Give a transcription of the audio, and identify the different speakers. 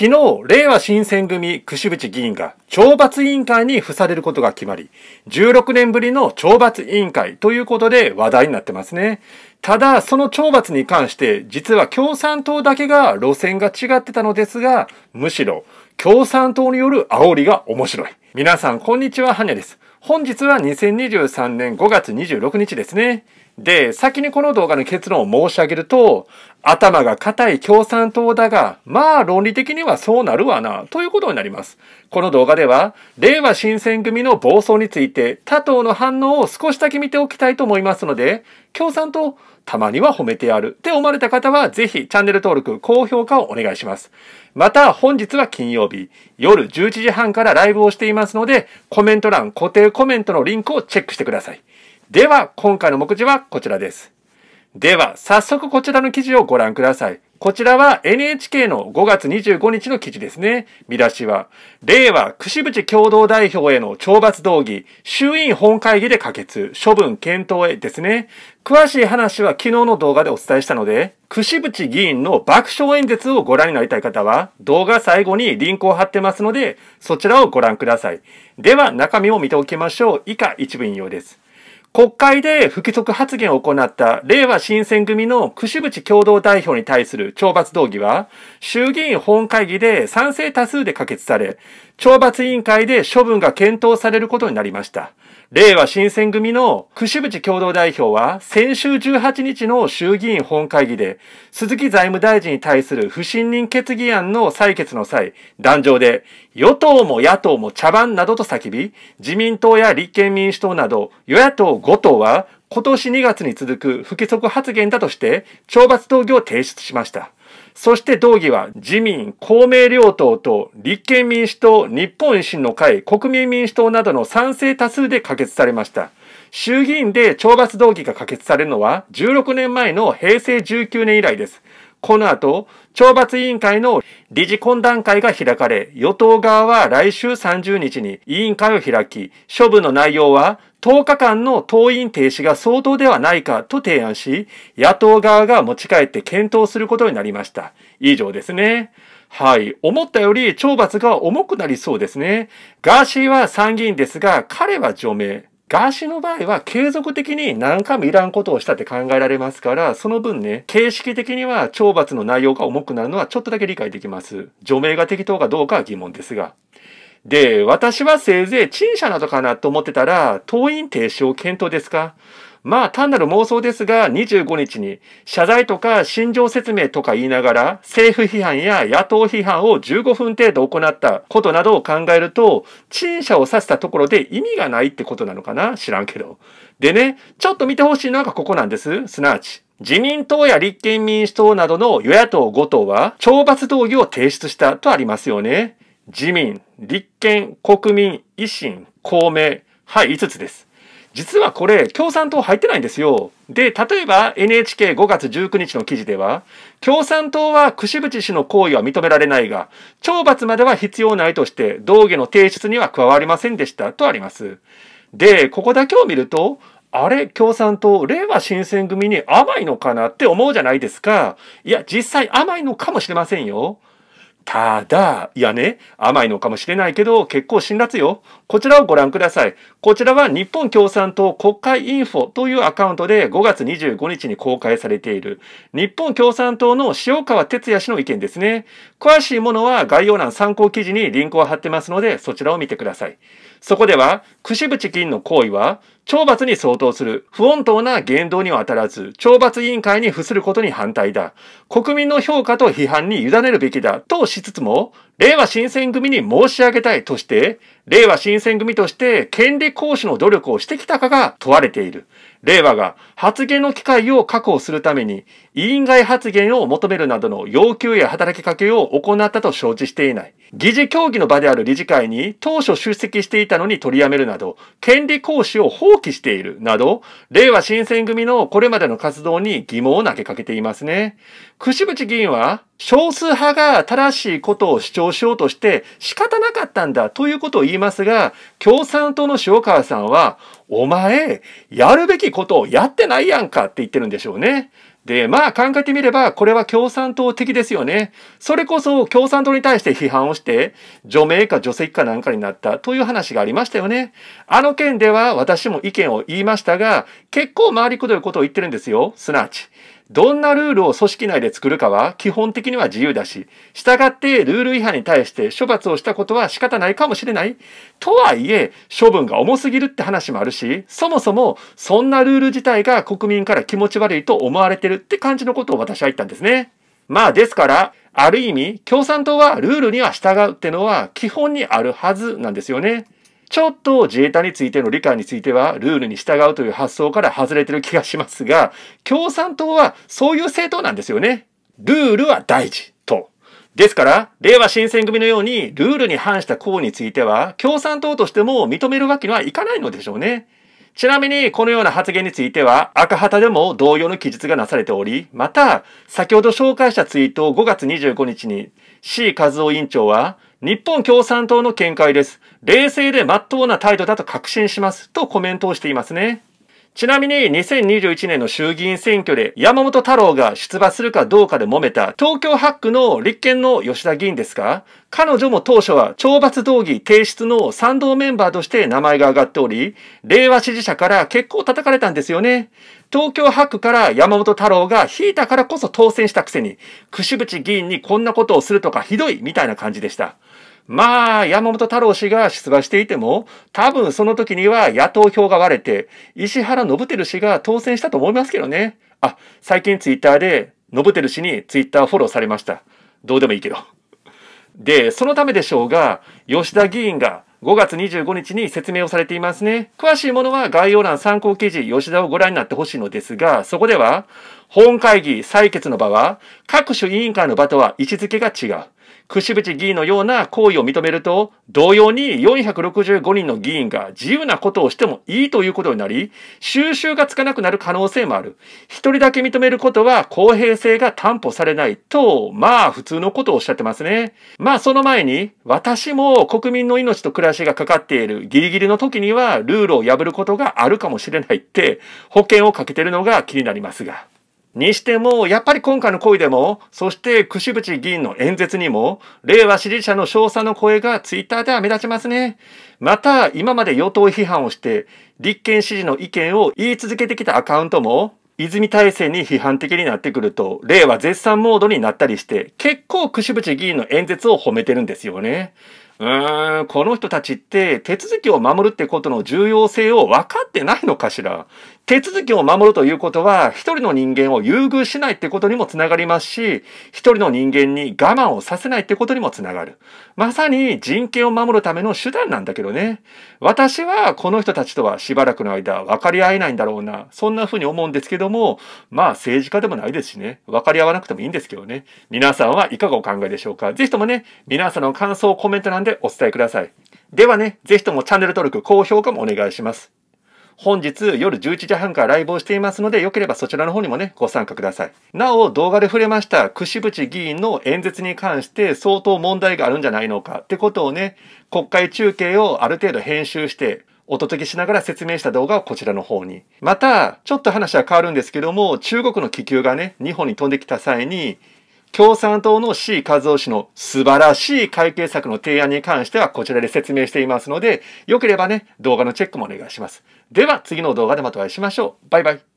Speaker 1: 昨日、令和新選組櫛渕議員が懲罰委員会に付されることが決まり、16年ぶりの懲罰委員会ということで話題になってますね。ただ、その懲罰に関して、実は共産党だけが路線が違ってたのですが、むしろ共産党による煽りが面白い。皆さん、こんにちは、はねです。本日は2023年5月26日ですね。で、先にこの動画の結論を申し上げると、頭が固い共産党だが、まあ論理的にはそうなるわな、ということになります。この動画では、令和新選組の暴走について、他党の反応を少しだけ見ておきたいと思いますので、共産党、たまには褒めてやる。って思われた方は、ぜひチャンネル登録、高評価をお願いします。また、本日は金曜日、夜11時半からライブをしていますので、コメント欄、固定コメントのリンクをチェックしてください。では、今回の目次はこちらです。では、早速こちらの記事をご覧ください。こちらは NHK の5月25日の記事ですね。見出しは、令和櫛渕共同代表への懲罰動議、衆院本会議で可決、処分検討へですね。詳しい話は昨日の動画でお伝えしたので、櫛渕議員の爆笑演説をご覧になりたい方は、動画最後にリンクを貼ってますので、そちらをご覧ください。では、中身を見ておきましょう。以下一部引用です。国会で不規則発言を行った令和新選組の櫛渕共同代表に対する懲罰動議は、衆議院本会議で賛成多数で可決され、懲罰委員会で処分が検討されることになりました。令和新選組の串渕共同代表は先週18日の衆議院本会議で鈴木財務大臣に対する不信任決議案の採決の際、壇上で与党も野党も茶番などと叫び、自民党や立憲民主党など与野党5党は今年2月に続く不規則発言だとして懲罰投議を提出しました。そして同議は自民、公明両党と立憲民主党、日本維新の会、国民民主党などの賛成多数で可決されました。衆議院で懲罰動議が可決されるのは16年前の平成19年以来です。この後、懲罰委員会の理事懇談会が開かれ、与党側は来週30日に委員会を開き、処分の内容は10日間の党員停止が相当ではないかと提案し、野党側が持ち帰って検討することになりました。以上ですね。はい。思ったより懲罰が重くなりそうですね。ガーシーは参議院ですが、彼は除名。ガーシーの場合は継続的に何回もいらんことをしたって考えられますから、その分ね、形式的には懲罰の内容が重くなるのはちょっとだけ理解できます。除名が適当かどうかは疑問ですが。で、私はせいぜい陳謝などかなと思ってたら、党員停止を検討ですかまあ単なる妄想ですが、25日に謝罪とか心情説明とか言いながら、政府批判や野党批判を15分程度行ったことなどを考えると、陳謝をさせたところで意味がないってことなのかな知らんけど。でね、ちょっと見てほしいのがここなんです。すなわち、自民党や立憲民主党などの与野党5党は、懲罰動議を提出したとありますよね。自民、立憲、国民、維新、公明、はい、5つです。実はこれ共産党入ってないんですよ。で例えば NHK5 月19日の記事では共産党は櫛渕氏の行為は認められないが懲罰までは必要ないとして道下の提出には加わりませんでしたとあります。でここだけを見るとあれ共産党、令和新選組に甘いのかなって思うじゃないですか。いや、実際甘いのかもしれませんよ。ただ、いやね、甘いのかもしれないけど、結構辛辣よ。こちらをご覧ください。こちらは日本共産党国会インフォというアカウントで5月25日に公開されている、日本共産党の塩川哲也氏の意見ですね。詳しいものは概要欄参考記事にリンクを貼ってますので、そちらを見てください。そこでは、櫛渕金の行為は、懲罰に相当する。不穏当な言動には当たらず、懲罰委員会に付することに反対だ。国民の評価と批判に委ねるべきだ。としつつも、令和新選組に申し上げたいとして、令和新選組として権利行使の努力をしてきたかが問われている。令和が発言の機会を確保するために、委員外発言を求めるなどの要求や働きかけを行ったと承知していない。議事協議の場である理事会に当初出席していたのに取りやめるなど、権利行使を放棄しているなど、令和新選組のこれまでの活動に疑問を投げかけていますね。串渕議員は、少数派が正しいことを主張しようとして仕方なかったんだということを言いますが、共産党の塩川さんは、お前、やるべきことをやってないやんかって言ってるんでしょうね。で、まあ考えてみれば、これは共産党的ですよね。それこそ共産党に対して批判をして、除名か除籍かなんかになったという話がありましたよね。あの件では私も意見を言いましたが、結構回りくどいことを言ってるんですよ。すなわち。どんなルールを組織内で作るかは基本的には自由だし、従ってルール違反に対して処罰をしたことは仕方ないかもしれない。とはいえ、処分が重すぎるって話もあるし、そもそもそんなルール自体が国民から気持ち悪いと思われてるって感じのことを私は言ったんですね。まあですから、ある意味、共産党はルールには従うってのは基本にあるはずなんですよね。ちょっと自衛隊についての理解については、ルールに従うという発想から外れてる気がしますが、共産党はそういう政党なんですよね。ルールは大事と。ですから、令和新選組のようにルールに反した行為については、共産党としても認めるわけにはいかないのでしょうね。ちなみに、このような発言については、赤旗でも同様の記述がなされており、また、先ほど紹介したツイートを5月25日に、C 和夫委員長は、日本共産党の見解です。冷静で真っ当な態度だと確信します。とコメントをしていますね。ちなみに2021年の衆議院選挙で山本太郎が出馬するかどうかで揉めた東京ッ区の立憲の吉田議員ですか彼女も当初は懲罰動議提出の賛同メンバーとして名前が挙がっており、令和支持者から結構叩かれたんですよね。東京博から山本太郎が引いたからこそ当選したくせに、櫛渕議員にこんなことをするとかひどいみたいな感じでした。まあ、山本太郎氏が出馬していても、多分その時には野党票が割れて、石原伸晃氏が当選したと思いますけどね。あ、最近ツイッターで、伸晃氏にツイッターフォローされました。どうでもいいけど。で、そのためでしょうが、吉田議員が5月25日に説明をされていますね。詳しいものは概要欄参考記事吉田をご覧になってほしいのですが、そこでは、本会議採決の場は、各種委員会の場とは位置づけが違う。くしぶち議員のような行為を認めると、同様に465人の議員が自由なことをしてもいいということになり、収集がつかなくなる可能性もある。一人だけ認めることは公平性が担保されないと、まあ普通のことをおっしゃってますね。まあその前に、私も国民の命と暮らしがかかっているギリギリの時にはルールを破ることがあるかもしれないって、保険をかけてるのが気になりますが。にしても、やっぱり今回の恋でも、そして櫛渕議員の演説にも、令和支持者の称賛の声がツイッターでは目立ちますね。また、今まで与党批判をして、立憲支持の意見を言い続けてきたアカウントも、泉体制に批判的になってくると、令和絶賛モードになったりして、結構櫛渕議員の演説を褒めてるんですよね。うーん、この人たちって手続きを守るってことの重要性を分かってないのかしら手続きを守るということは、一人の人間を優遇しないってことにもつながりますし、一人の人間に我慢をさせないってことにもつながる。まさに人権を守るための手段なんだけどね。私はこの人たちとはしばらくの間分かり合えないんだろうな。そんな風に思うんですけども、まあ政治家でもないですしね。分かり合わなくてもいいんですけどね。皆さんはいかがお考えでしょうかぜひともね、皆さんの感想をコメント欄でお伝えください。ではね、ぜひともチャンネル登録、高評価もお願いします。本日夜11時半からライブをしていますので、よければそちらの方にもね、ご参加ください。なお、動画で触れました、櫛渕議員の演説に関して相当問題があるんじゃないのかってことをね、国会中継をある程度編集して、お届けしながら説明した動画をこちらの方に。また、ちょっと話は変わるんですけども、中国の気球がね、日本に飛んできた際に、共産党の C 和夫氏の素晴らしい会計策の提案に関してはこちらで説明していますので、よければね、動画のチェックもお願いします。では次の動画でまたお会いしましょう。バイバイ。